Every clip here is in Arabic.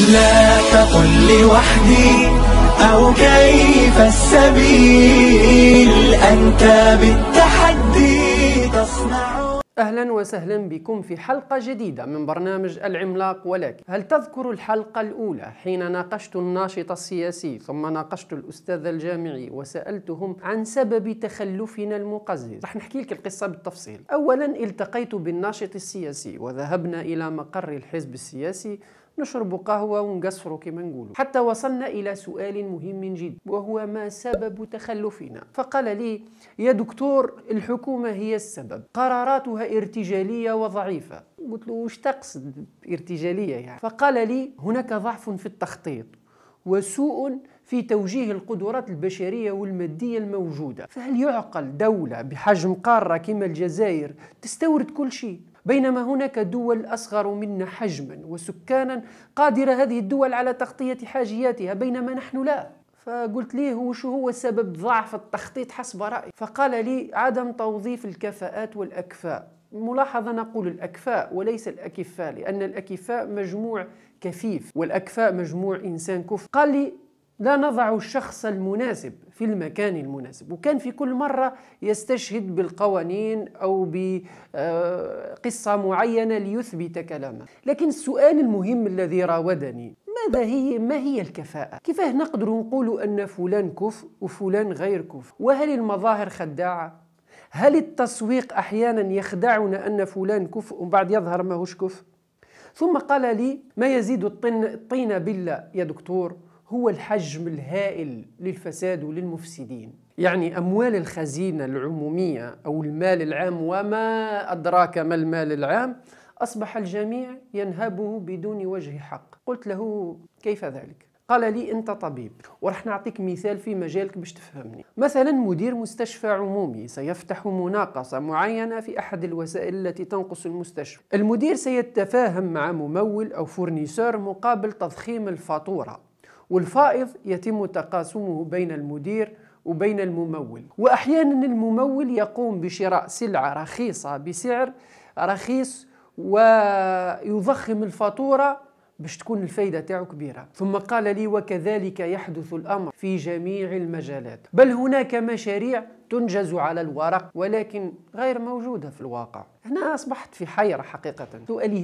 لا تقل لوحدي أو كيف السبيل أنت بالتحدي تصنع أهلا وسهلا بكم في حلقة جديدة من برنامج العملاق ولكن هل تذكر الحلقة الأولى حين ناقشت الناشط السياسي ثم ناقشت الأستاذ الجامعي وسألتهم عن سبب تخلفنا المقزز رح نحكي لك القصة بالتفصيل أولا التقيت بالناشط السياسي وذهبنا إلى مقر الحزب السياسي نشرب قهوة ونقصروا كما نقولوا حتى وصلنا إلى سؤال مهم جدا وهو ما سبب تخلفنا فقال لي يا دكتور الحكومة هي السبب قراراتها ارتجالية وضعيفة قلت له وش تقصد ارتجالية يعني فقال لي هناك ضعف في التخطيط وسوء في توجيه القدرات البشرية والمادية الموجودة فهل يعقل دولة بحجم قارة كما الجزائر تستورد كل شيء بينما هناك دول أصغر منا حجما وسكانا قادرة هذه الدول على تغطية حاجياتها بينما نحن لا فقلت ليه وشو هو سبب ضعف التخطيط حسب رأيي فقال لي عدم توظيف الكفاءات والأكفاء ملاحظة نقول الأكفاء وليس الأكفاء لأن الأكفاء مجموع كفيف والأكفاء مجموع إنسان كفء قال لي لا نضع الشخص المناسب في المكان المناسب وكان في كل مرة يستشهد بالقوانين أو بقصة آه، معينة ليثبت كلامه لكن السؤال المهم الذي راودني ماذا هي ما هي الكفاءة؟ كيفاه نقدر نقول أن فلان كف وفلان غير كف؟ وهل المظاهر خداعة؟ هل التسويق أحيانا يخدعنا أن فلان كف ومن بعد يظهر ماهوش كف؟ ثم قال لي ما يزيد الطين, الطين يا دكتور هو الحجم الهائل للفساد وللمفسدين يعني أموال الخزينة العمومية أو المال العام وما أدراك ما المال العام أصبح الجميع ينهبه بدون وجه حق قلت له كيف ذلك؟ قال لي أنت طبيب ورح نعطيك مثال في مجالك باش تفهمني مثلا مدير مستشفى عمومي سيفتح مناقصة معينة في أحد الوسائل التي تنقص المستشفى المدير سيتفاهم مع ممول أو فورنيسور مقابل تضخيم الفاتورة والفائض يتم تقاسمه بين المدير وبين الممول وأحيانا الممول يقوم بشراء سلعة رخيصة بسعر رخيص ويضخم الفاتورة باش تكون الفايدة تاعو كبيرة ثم قال لي وكذلك يحدث الأمر في جميع المجالات بل هناك مشاريع تنجز على الورق ولكن غير موجودة في الواقع هنا أصبحت في حيرة حقيقة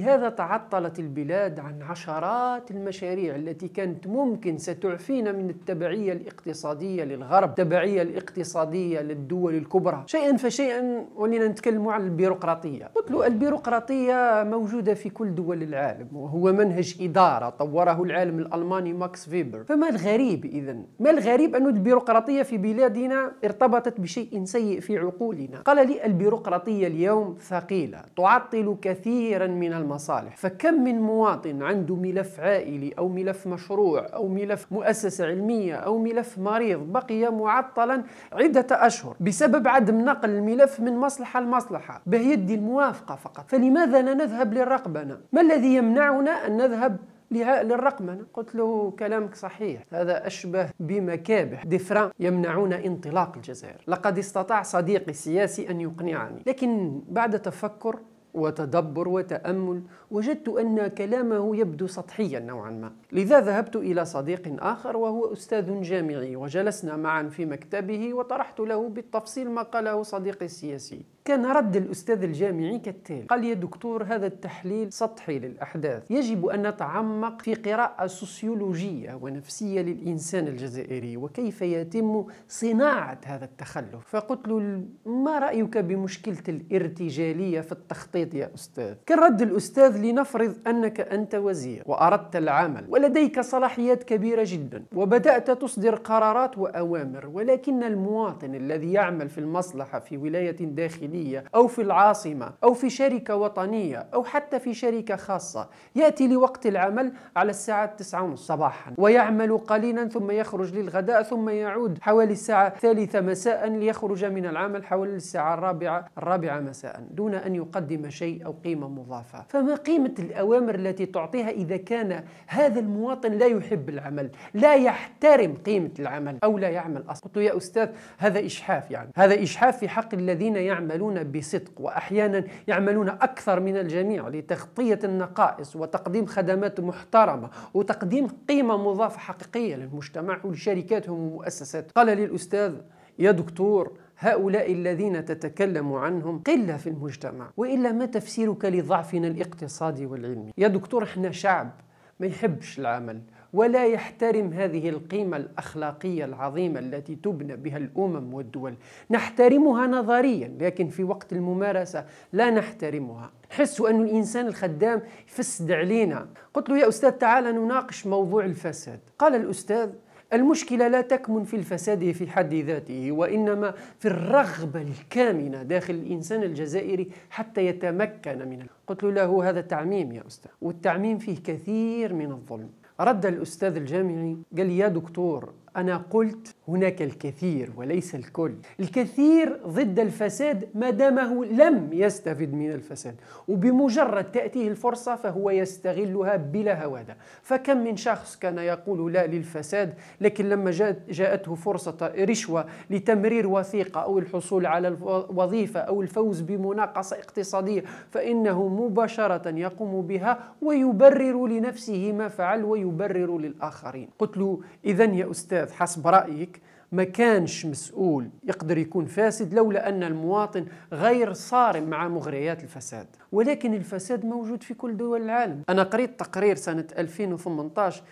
هذا تعطلت البلاد عن عشرات المشاريع التي كانت ممكن ستعفينا من التبعية الاقتصادية للغرب التبعية الاقتصادية للدول الكبرى شيئا فشيئا ولينا نتكلم عن البيروقراطية قلت له البيروقراطية موجودة في كل دول العالم وهو منهج إدارة طوره العالم الألماني ماكس فيبر فما الغريب إذا ما الغريب أن البيروقراطية في بلادنا ارتبطت بشيء بشيء سيء في عقولنا قال لي البيروقراطية اليوم ثقيلة تعطل كثيرا من المصالح فكم من مواطن عنده ملف عائلي أو ملف مشروع أو ملف مؤسسة علمية أو ملف مريض بقي معطلا عدة أشهر بسبب عدم نقل الملف من مصلحة لمصلحة بيد الموافقة فقط فلماذا لا نذهب للرقبنة ما الذي يمنعنا أن نذهب للرقمنة قلت له كلامك صحيح هذا أشبه بمكابح دفران يمنعون انطلاق الجزائر لقد استطاع صديقي السياسي أن يقنعني لكن بعد تفكر وتدبر وتامل وجدت ان كلامه يبدو سطحيا نوعا ما لذا ذهبت الى صديق اخر وهو استاذ جامعي وجلسنا معا في مكتبه وطرحت له بالتفصيل ما قاله صديقي السياسي كان رد الأستاذ الجامعي كالتالي قال يا دكتور هذا التحليل سطحي للأحداث يجب أن نتعمق في قراءة سوسيولوجية ونفسية للإنسان الجزائري وكيف يتم صناعة هذا التخلف فقلت له ما رأيك بمشكلة الارتجالية في التخطيط يا أستاذ كان رد الأستاذ لنفرض أنك أنت وزير وأردت العمل ولديك صلاحيات كبيرة جدا وبدأت تصدر قرارات وأوامر ولكن المواطن الذي يعمل في المصلحة في ولاية داخلية محلية أو في العاصمة أو في شركة وطنية أو حتى في شركة خاصة يأتي لوقت العمل على الساعة 9 صباحا ويعمل قليلا ثم يخرج للغداء ثم يعود حوالي الساعة الثالثة مساء ليخرج من العمل حوالي الساعة الرابعة الرابعة مساء دون أن يقدم شيء أو قيمة مضافة فما قيمة الأوامر التي تعطيها إذا كان هذا المواطن لا يحب العمل لا يحترم قيمة العمل أو لا يعمل أصلا قلت يا أستاذ هذا إشحاف يعني هذا إشحاف في حق الذين يعملون يعملون بصدق واحيانا يعملون اكثر من الجميع لتغطيه النقائص وتقديم خدمات محترمه وتقديم قيمه مضافه حقيقيه للمجتمع ولشركاتهم ومؤسساتهم قال لي الاستاذ يا دكتور هؤلاء الذين تتكلم عنهم قلة في المجتمع وإلا ما تفسيرك لضعفنا الاقتصادي والعلمي يا دكتور احنا شعب ما يحبش العمل ولا يحترم هذه القيمة الأخلاقية العظيمة التي تبنى بها الأمم والدول نحترمها نظريا لكن في وقت الممارسة لا نحترمها نحس أن الإنسان الخدام يفسد علينا قلت له يا أستاذ تعال نناقش موضوع الفساد قال الأستاذ المشكلة لا تكمن في الفساد في حد ذاته وإنما في الرغبة الكامنة داخل الإنسان الجزائري حتى يتمكن من قلت له هذا تعميم يا أستاذ والتعميم فيه كثير من الظلم رد الأستاذ الجامعي قال يا دكتور أنا قلت هناك الكثير وليس الكل الكثير ضد الفساد ما دامه لم يستفد من الفساد وبمجرد تأتيه الفرصة فهو يستغلها بلا هوادة فكم من شخص كان يقول لا للفساد لكن لما جاءته فرصة رشوة لتمرير وثيقة أو الحصول على الوظيفة أو الفوز بمناقصة اقتصادية فإنه مباشرة يقوم بها ويبرر لنفسه ما فعل ويبرر للآخرين قلت له إذا يا أستاذ الاستاذ حسب رايك ما كانش مسؤول يقدر يكون فاسد لولا أن المواطن غير صارم مع مغريات الفساد ولكن الفساد موجود في كل دول العالم أنا قريت تقرير سنة 2018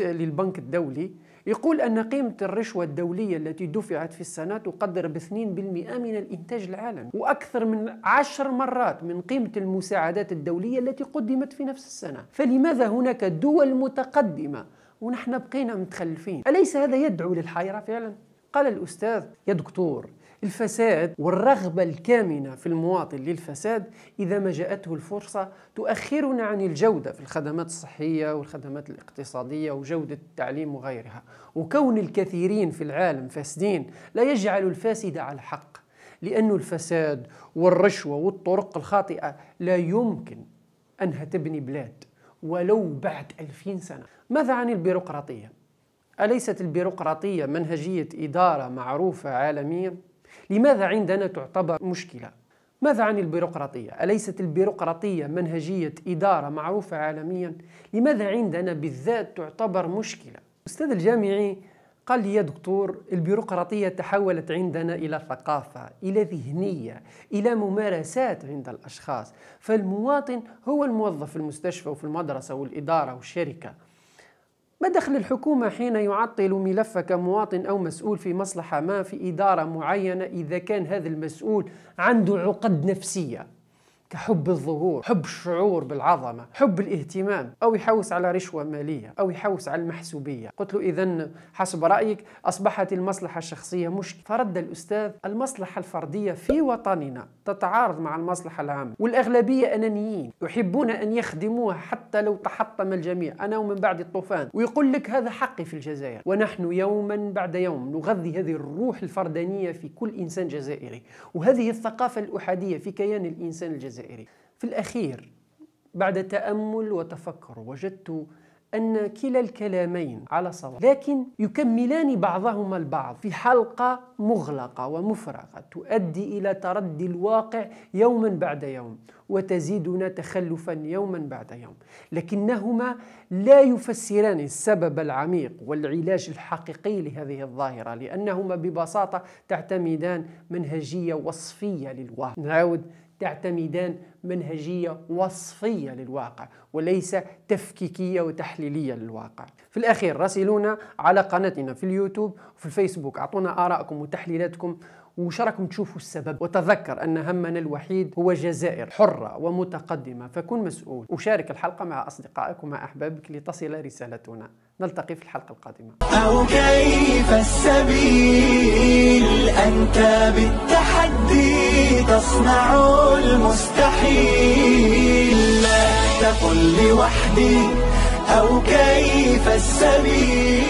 للبنك الدولي يقول أن قيمة الرشوة الدولية التي دفعت في السنة تقدر ب 2% من الإنتاج العالمي وأكثر من 10 مرات من قيمة المساعدات الدولية التي قدمت في نفس السنة فلماذا هناك دول متقدمة ونحن بقينا متخلفين أليس هذا يدعو للحيرة فعلا؟ قال الأستاذ يا دكتور الفساد والرغبة الكامنة في المواطن للفساد إذا ما جاءته الفرصة تؤخرنا عن الجودة في الخدمات الصحية والخدمات الاقتصادية وجودة التعليم وغيرها وكون الكثيرين في العالم فاسدين لا يجعل الفاسد على حق لأن الفساد والرشوة والطرق الخاطئة لا يمكن أنها تبني بلاد ولو بعد ألفين سنة ماذا عن البيروقراطية؟ أليست البيروقراطية منهجية إدارة معروفة عالميا؟ لماذا عندنا تعتبر مشكلة؟ ماذا عن البيروقراطية؟ أليست البيروقراطية منهجية إدارة معروفة عالميا؟ لماذا عندنا بالذات تعتبر مشكلة؟ الأستاذ الجامعي قال لي يا دكتور البيروقراطية تحولت عندنا إلى ثقافة إلى ذهنية إلى ممارسات عند الأشخاص فالمواطن هو الموظف في المستشفى وفي المدرسة والإدارة والشركة ما دخل الحكومة حين يعطل ملفك مواطن أو مسؤول في مصلحة ما في إدارة معينة إذا كان هذا المسؤول عنده عقد نفسية كحب الظهور حب الشعور بالعظمة حب الاهتمام أو يحوس على رشوة مالية أو يحوس على المحسوبية قلت له إذا حسب رأيك أصبحت المصلحة الشخصية مشكلة فرد الأستاذ المصلحة الفردية في وطننا تتعارض مع المصلحة العامة والأغلبية أنانيين يحبون أن يخدموها حتى لو تحطم الجميع أنا ومن بعد الطوفان ويقول لك هذا حقي في الجزائر ونحن يوما بعد يوم نغذي هذه الروح الفردانية في كل إنسان جزائري وهذه الثقافة الأحادية في كيان الإنسان الجزائري الجزائري في الأخير بعد تأمل وتفكر وجدت أن كلا الكلامين على صواب لكن يكملان بعضهما البعض في حلقة مغلقة ومفرغة تؤدي إلى تردي الواقع يوما بعد يوم وتزيدنا تخلفا يوما بعد يوم لكنهما لا يفسران السبب العميق والعلاج الحقيقي لهذه الظاهرة لأنهما ببساطة تعتمدان منهجية وصفية للواقع نعود تعتمدان منهجية وصفية للواقع وليس تفكيكية وتحليلية للواقع في الأخير راسلونا على قناتنا في اليوتيوب وفي الفيسبوك أعطونا آراءكم وتحليلاتكم وش راكم تشوفوا السبب وتذكر أن همنا الوحيد هو جزائر حرة ومتقدمة فكن مسؤول وشارك الحلقة مع أصدقائك ومع أحبابك لتصل رسالتنا نلتقي في الحلقة القادمة أو كيف السبيل أنت بالتحدي أنت تصنع المستحيل لا تقل لوحدي أو كيف السبيل